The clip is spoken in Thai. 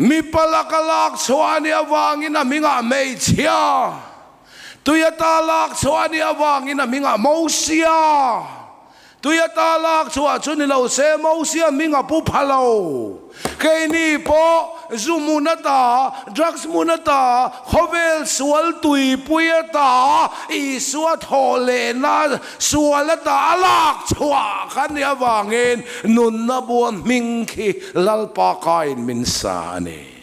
mi palakalak soani awangin aminga meitia tuyata lak soani awangin aminga mousia ตุยตาลักชัวชุนเราเสมเอาเสียมิงอปุพะเลาเคนี่ปอซูมุนตาดรักส์มุนตาขเวลสวลตุยปุยตาอีสวัทฮเลนาสวลตาลักชัวขันยาวางเงินนุนนบวนมิงคีลลปากายมินสานี